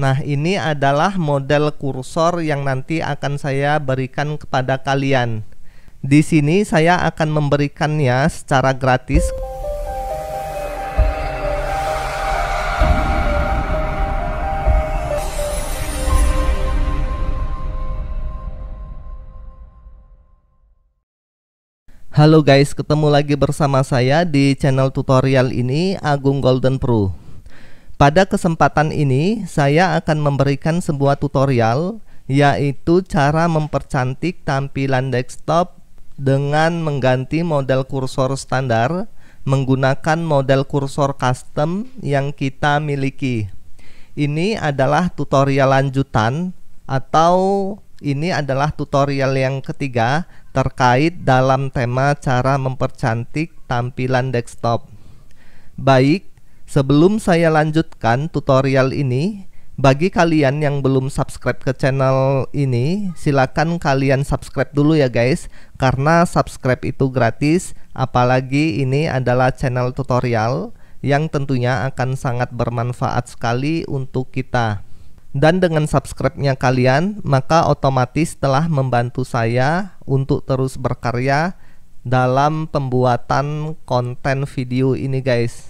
Nah, ini adalah model kursor yang nanti akan saya berikan kepada kalian. Di sini saya akan memberikannya secara gratis. Halo guys, ketemu lagi bersama saya di channel tutorial ini Agung Golden Pro. Pada kesempatan ini, saya akan memberikan sebuah tutorial yaitu cara mempercantik tampilan desktop dengan mengganti model kursor standar menggunakan model kursor custom yang kita miliki. Ini adalah tutorial lanjutan atau ini adalah tutorial yang ketiga terkait dalam tema cara mempercantik tampilan desktop. Baik, Sebelum saya lanjutkan tutorial ini, bagi kalian yang belum subscribe ke channel ini, silakan kalian subscribe dulu ya guys, karena subscribe itu gratis, apalagi ini adalah channel tutorial yang tentunya akan sangat bermanfaat sekali untuk kita. Dan dengan subscribe-nya kalian, maka otomatis telah membantu saya untuk terus berkarya dalam pembuatan konten video ini guys.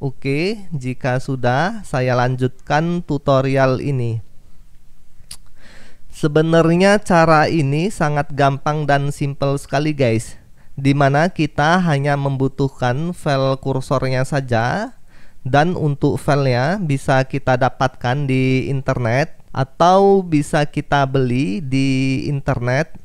Oke, jika sudah, saya lanjutkan tutorial ini. Sebenarnya cara ini sangat gampang dan simple sekali guys Dimana kita hanya membutuhkan file kursornya saja Dan untuk filenya bisa kita dapatkan di internet Atau bisa kita beli di internet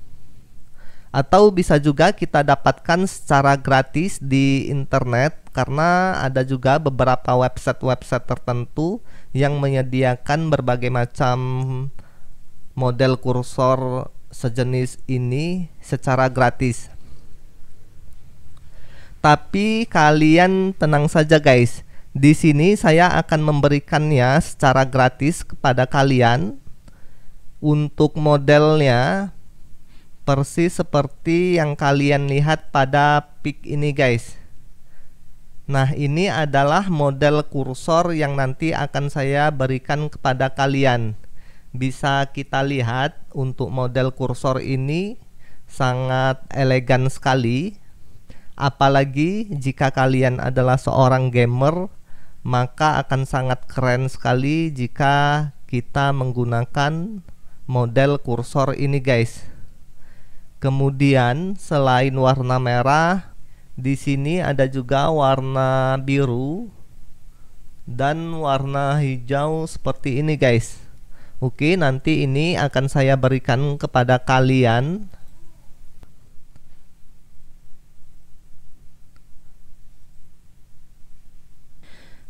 atau bisa juga kita dapatkan secara gratis di internet karena ada juga beberapa website-website tertentu yang menyediakan berbagai macam model kursor sejenis ini secara gratis. Tapi kalian tenang saja guys. Di sini saya akan memberikannya secara gratis kepada kalian untuk modelnya persis seperti yang kalian lihat pada pic ini guys Nah ini adalah model kursor yang nanti akan saya berikan kepada kalian Bisa kita lihat untuk model kursor ini sangat elegan sekali Apalagi jika kalian adalah seorang gamer Maka akan sangat keren sekali jika kita menggunakan model kursor ini guys Kemudian selain warna merah, di sini ada juga warna biru dan warna hijau seperti ini guys. Oke, nanti ini akan saya berikan kepada kalian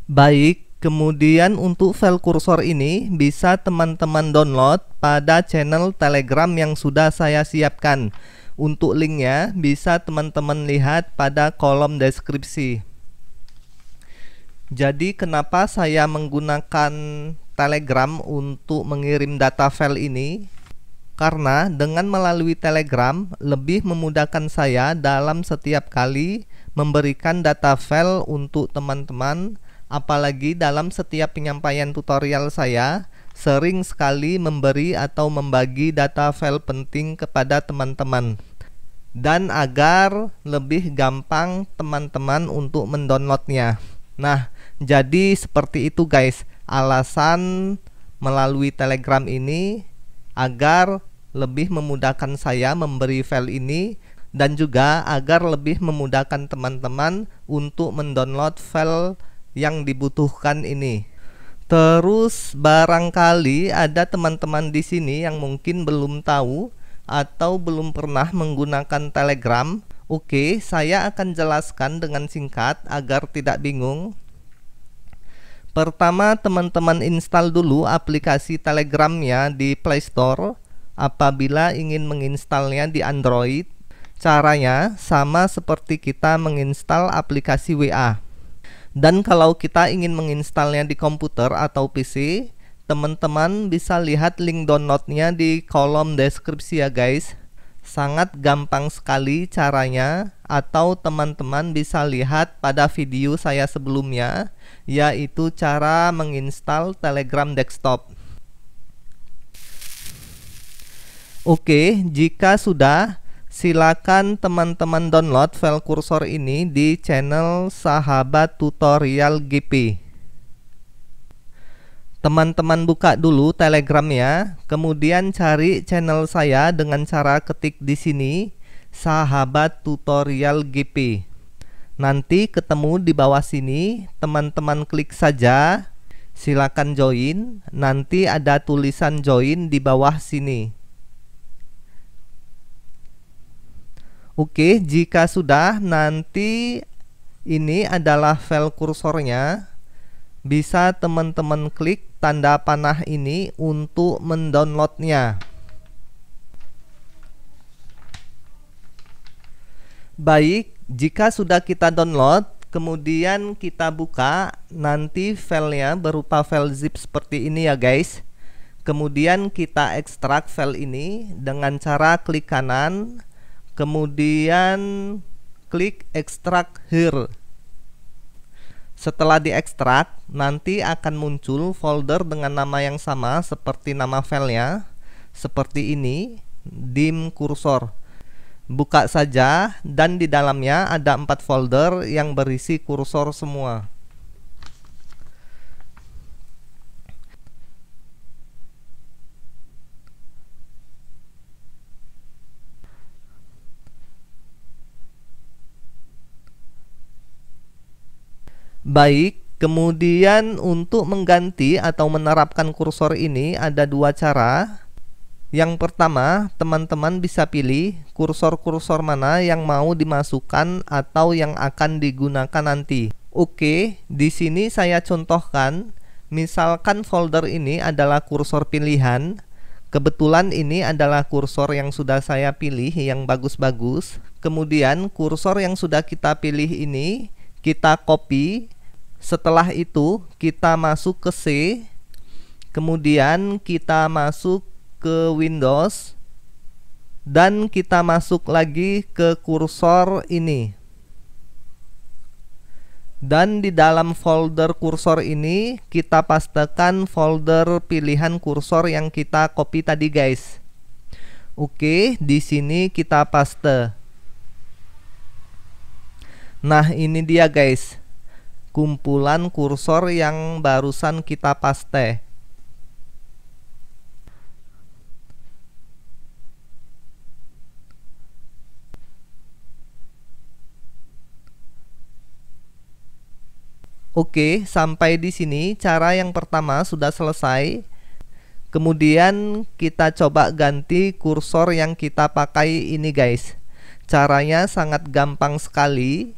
Baik, Kemudian untuk file kursor ini bisa teman-teman download pada channel Telegram yang sudah saya siapkan. Untuk linknya bisa teman-teman lihat pada kolom deskripsi. Jadi kenapa saya menggunakan Telegram untuk mengirim data file ini? Karena dengan melalui Telegram lebih memudahkan saya dalam setiap kali memberikan data file untuk teman-teman Apalagi dalam setiap penyampaian tutorial saya, sering sekali memberi atau membagi data file penting kepada teman-teman dan agar lebih gampang teman-teman untuk mendownloadnya. Nah, jadi seperti itu guys, alasan melalui Telegram ini agar lebih memudahkan saya memberi file ini dan juga agar lebih memudahkan teman-teman untuk mendownload file yang dibutuhkan ini. Terus barangkali ada teman-teman di sini yang mungkin belum tahu atau belum pernah menggunakan Telegram. Oke, saya akan jelaskan dengan singkat agar tidak bingung. Pertama, teman-teman install dulu aplikasi Telegramnya di Play Store apabila ingin menginstalnya di Android. Caranya sama seperti kita menginstal aplikasi WA. Dan kalau kita ingin menginstalnya di komputer atau PC, teman-teman bisa lihat link downloadnya di kolom deskripsi ya guys. Sangat gampang sekali caranya atau teman-teman bisa lihat pada video saya sebelumnya yaitu cara menginstal Telegram desktop. Oke, jika sudah silakan teman-teman download file kursor ini di channel sahabat tutorial GP teman-teman buka dulu telegram ya kemudian cari channel saya dengan cara ketik di sini sahabat tutorial GP nanti ketemu di bawah sini teman-teman klik saja silakan join nanti ada tulisan join di bawah sini Oke, jika sudah nanti ini adalah file kursornya. Bisa teman-teman klik tanda panah ini untuk mendownloadnya. Baik, jika sudah kita download, kemudian kita buka nanti filenya berupa file zip seperti ini ya guys. Kemudian kita ekstrak file ini dengan cara klik kanan, kemudian klik extract here setelah diekstrak, nanti akan muncul folder dengan nama yang sama seperti nama filenya, seperti ini, dim cursor. Buka saja dan di dalamnya ada empat folder yang berisi kursor semua. Baik, kemudian untuk mengganti atau menerapkan kursor ini ada dua cara. Yang pertama, teman-teman bisa pilih kursor-kursor mana yang mau dimasukkan atau yang akan digunakan nanti. Oke, di sini saya contohkan, misalkan folder ini adalah kursor pilihan. Kebetulan ini adalah kursor yang sudah saya pilih yang bagus-bagus. Kemudian kursor yang sudah kita pilih ini kita copy setelah itu kita masuk ke C Kemudian kita masuk ke Windows Dan kita masuk lagi ke kursor ini dan di dalam folder kursor ini kita pastikan folder pilihan kursor yang kita copy tadi guys Oke di sini kita paste Nah ini dia guys kumpulan kursor yang barusan kita paste. Oke, sampai di sini cara yang pertama sudah selesai. Kemudian kita coba ganti kursor yang kita pakai ini guys. Caranya sangat gampang sekali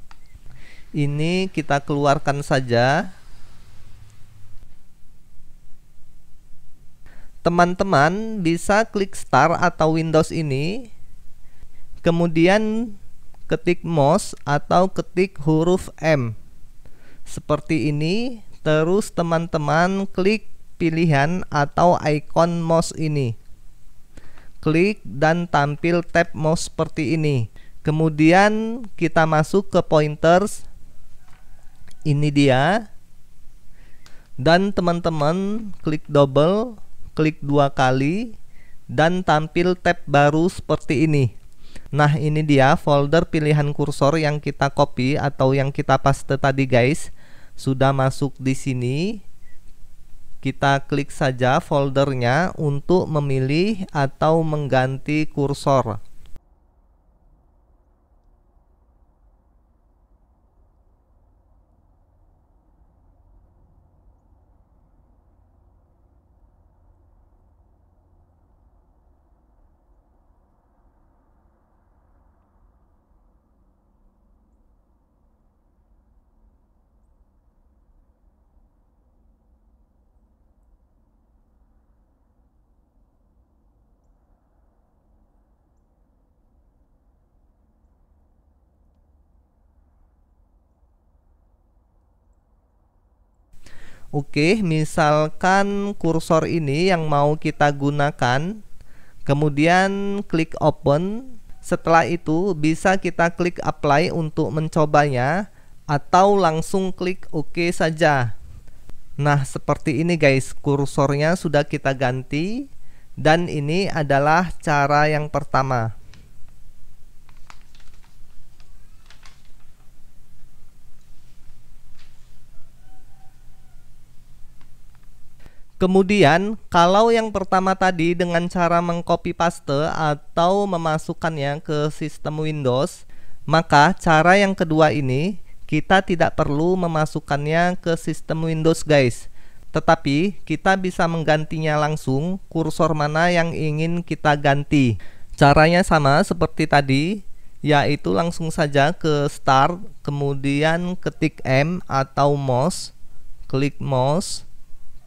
ini kita keluarkan saja teman-teman bisa klik start atau Windows ini kemudian ketik mouse atau ketik huruf M seperti ini terus teman-teman klik pilihan atau icon mouse ini klik dan tampil tab mouse seperti ini kemudian kita masuk ke pointers ini dia dan teman-teman klik double klik dua kali dan tampil tab baru seperti ini nah ini dia folder pilihan kursor yang kita copy atau yang kita paste tadi guys sudah masuk di sini kita klik saja foldernya untuk memilih atau mengganti kursor Oke, misalkan kursor ini yang mau kita gunakan, kemudian klik open. Setelah itu bisa kita klik apply untuk mencobanya atau langsung klik OK saja. Nah, seperti ini guys, kursornya sudah kita ganti dan ini adalah cara yang pertama. Kemudian kalau yang pertama tadi dengan cara mengcopy paste atau memasukkannya ke sistem Windows, maka cara yang kedua ini kita tidak perlu memasukkannya ke sistem Windows guys. Tetapi kita bisa menggantinya langsung kursor mana yang ingin kita ganti. Caranya sama seperti tadi, yaitu langsung saja ke start, kemudian ketik M atau mouse, klik mouse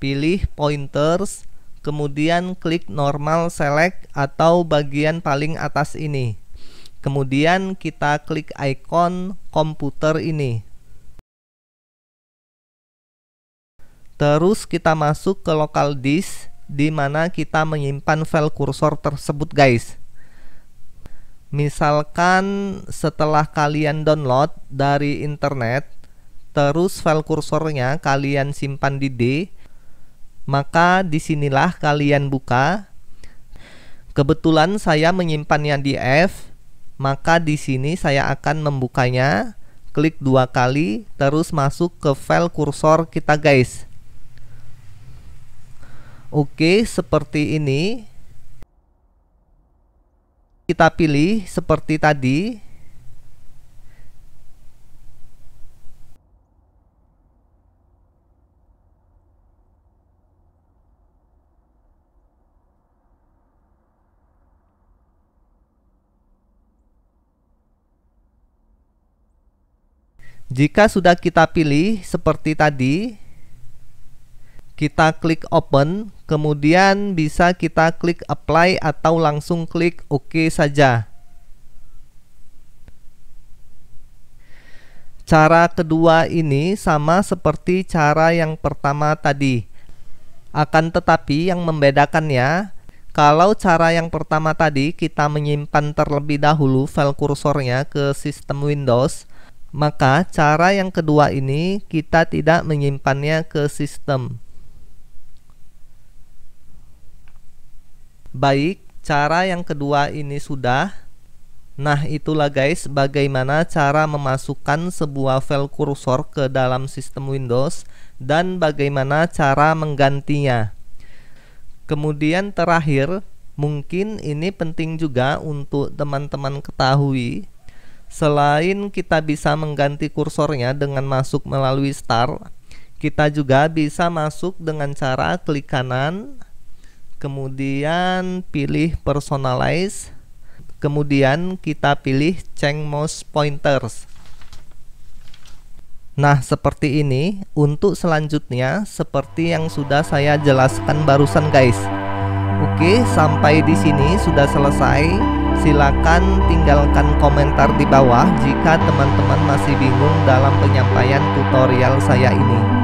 pilih pointers, kemudian klik normal select atau bagian paling atas ini. Kemudian kita klik icon komputer ini. Terus kita masuk ke local disk di mana kita menyimpan file kursor tersebut guys. Misalkan setelah kalian download dari internet, terus file kursornya kalian simpan di D, maka disinilah kalian buka. Kebetulan saya menyimpannya di F, maka di sini saya akan membukanya. Klik dua kali, terus masuk ke file kursor kita guys. Oke, seperti ini. Kita pilih seperti tadi. Jika sudah kita pilih seperti tadi, kita klik open, kemudian bisa kita klik apply atau langsung klik OK saja. Cara kedua ini sama seperti cara yang pertama tadi. Akan tetapi yang membedakannya, kalau cara yang pertama tadi kita menyimpan terlebih dahulu file kursornya ke sistem Windows, maka cara yang kedua ini kita tidak menyimpannya ke sistem. Baik, cara yang kedua ini sudah. Nah, itulah guys bagaimana cara memasukkan sebuah file kursor ke dalam sistem Windows dan bagaimana cara menggantinya. Kemudian terakhir, mungkin ini penting juga untuk teman-teman ketahui Selain kita bisa mengganti kursornya dengan masuk melalui start, kita juga bisa masuk dengan cara klik kanan, kemudian pilih personalize, kemudian kita pilih change mouse pointers. Nah, seperti ini untuk selanjutnya seperti yang sudah saya jelaskan barusan guys. Oke, sampai di sini sudah selesai. Silakan tinggalkan komentar di bawah jika teman-teman masih bingung dalam penyampaian tutorial saya ini.